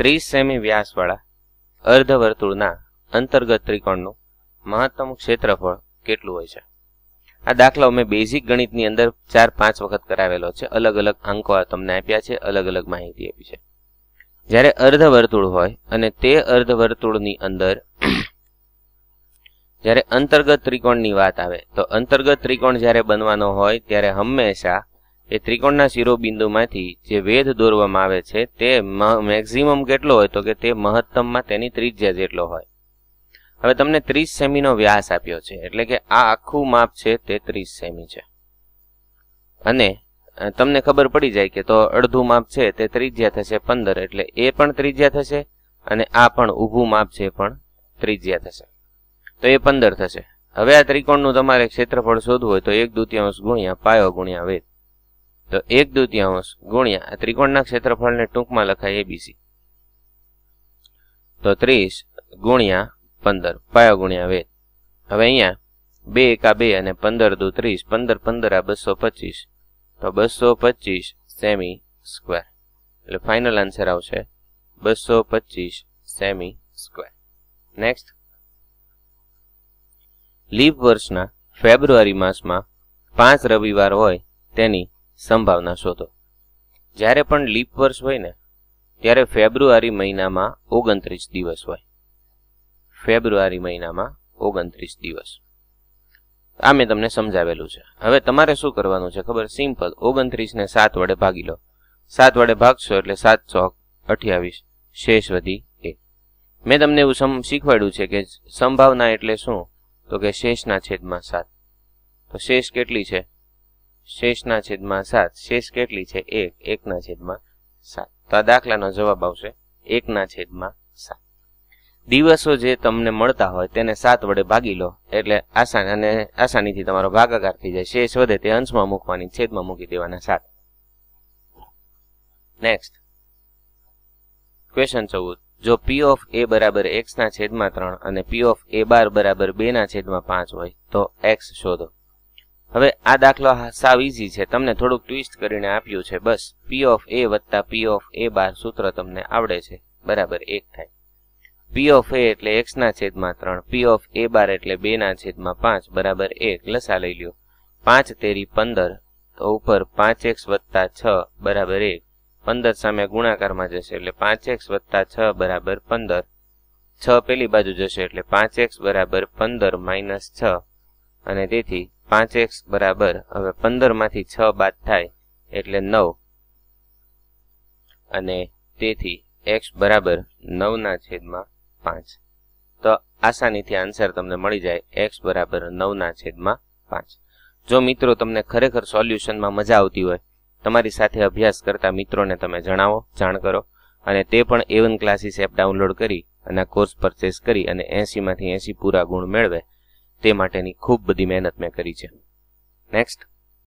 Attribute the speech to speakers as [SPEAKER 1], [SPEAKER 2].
[SPEAKER 1] ત્રીસ સેમી વ્યાસવાળા અર્ધવર્તુળના અંતર્ગત ત્રિકોણનું મહત્તમ ક્ષેત્રફળ કેટલું હોય છે આ દાખલો મેં બેઝિક ગણિતની અંદર ચાર પાંચ વખત કરાવેલો છે અલગ અલગ અંકો તમને આપ્યા છે અલગ અલગ માહિતી આપી છે જ્યારે અર્ધવર્તુળ હોય અને તે અર્ધવર્તુળની અંદર જ્યારે અંતર્ગત ત્રિકોણની વાત આવે તો અંતર્ગત ત્રિકોણ જ્યારે બનવાનો હોય ત્યારે હંમેશા એ ત્રિકોણના શિરોબિંદુમાંથી જે વેધ દોરવામાં આવે છે તે મેક્ઝિમમ કેટલો હોય તો કે તે મહત્તમમાં તેની ત્રિજ્યા જેટલો હોય હવે તમને ત્રીસ સેમીનો વ્યાસ આપ્યો છે એટલે કે આ આખું માપ છે તે ત્રીસ સેમી છે અને તમને ખબર પડી જાય કે તો અડધું માપ છે તે ત્રિજ્યા થશે પંદર એટલે એ પણ ત્રિજ્યા થશે અને આ પણ ઊભું માપ છે પણ ત્રિજ્યા થશે તો એ પંદર થશે હવે આ ત્રિકોણનું તમારે ક્ષેત્રફળ શોધવું હોય તો એક દુત્યાંશ ગુણ્યા પાયો ગુણ્યા વેદ તો એક દૂતિયાંશ ગુણ્યા ત્રિકોણના ક્ષેત્રફળને ટૂંકમાં લખાય એબીસી તો ત્રીસ ગુણ્યા પંદર પાયો ગુણ્યા વેદ હવે અહીંયા બે એકા બે અને પંદર દુ ત્રીસ પંદર પંદર આ બસો પચીસ તો બસો પચીસ સેમી સ્ક્વેર એટલે ફાઇનલ આન્સર આવશે બસો પચીસ સેમી સ્ક્વેર નેક્સ્ટ લીપ વર્ષના ફેબ્રુઆરી માસમાં પાંચ રવિવાર હોય તેની સંભાવના શોધો જ્યારે પણ લીપ વર્ષ હોય ને ત્યારે ફેબ્રુઆરી મહિનામાં ઓગણત્રીસ દિવસ હોય ફેબ્રુઆરી મહિનામાં ઓગણત્રીસ દિવસ આ મેં તમને સમજાવેલું છે હવે તમારે શું કરવાનું છે ખબર સિમ્પલ ઓગણત્રીસને સાત વડે ભાગી લો સાત વડે ભાગશો એટલે સાત ચોક અઠ્યાવીસ શેષ વધી એક મેં તમને એવું સમ શીખવાડ્યું છે કે સંભાવના એટલે શું તો કે શેષના છેદમાં સાત તો શેષ કેટલી છે શેષના છેદમાં સાત શેષ કેટલી છે એક એકના છેદમાં સાત તો આ દાખલાનો જવાબ આવશે એકના છેદમાં સાત દિવસો જે તમને મળતા હોય તેને સાત વડે ભાગી લો એટલે આસાન અને આસાનીથી તમારો ભાગાકાર થઈ જાય શેષ વધે તે અંશમાં મૂકવાની છેદમાં મૂકી દેવાના સાત નેક્સ્ટ ક્વેશ્ચન ચૌદ જો પી ઓફ એ બરાબર એક્સના છેદમાં ત્રણ અને પી ઓફ એ બાર બરાબર બેના છેદમાં પાંચ હોય તો એક્સ શોધો હવે આ દાખલો સાવ ઇઝી છે તમને થોડુંક ટ્વિસ્ટ કરીને આપ્યું છે બસ પી ઓફ એ વત્તા પી ઓફ એ બાર સૂત્ર તમને આવડે છે બરાબર એક થાય પી ઓફ એ એટલે એક્સના છેદમાં ત્રણ પી ઓફ એ બાર એટલે બેના છેદમાં પાંચ બરાબર એક લસા લઈ લ્યો પાંચ તેરી પંદર તો ઉપર પાંચ એક્સ વત્તા છ બરાબર એક પંદર સામે ગુણાકારમાં જશે એટલે પાંચ એક્સ વત્તા છ બરાબર પંદર છ પેલી બાજુ જશે એટલે પાંચ એક્સ બરાબર પંદર માઇનસ છ અને તેથી પાંચ એક્સ બરાબર હવે પંદરમાંથી છ બાદ થાય એટલે નવ અને તેથી એક્સ બરાબર નવના છેદમાં પાંચ તો આસાનીથી આન્સર તમને મળી જાય એક્સ બરાબર નવના છેદમાં પાંચ જો મિત્રો તમને ખરેખર સોલ્યુશનમાં મજા આવતી હોય તમારી સાથે અભ્યાસ કરતા મિત્રોને તમે જણાવો જાણ કરો અને તે પણ એવન ક્લાસીસ એપ ડાઉનલોડ કરી અને કોર્સ પરચેસ કરી અને એંસીમાંથી એંસી પૂરા ગુણ મેળવે તે માટેની ખૂબ બધી મહેનત મેં કરી છે નેક્સ્ટ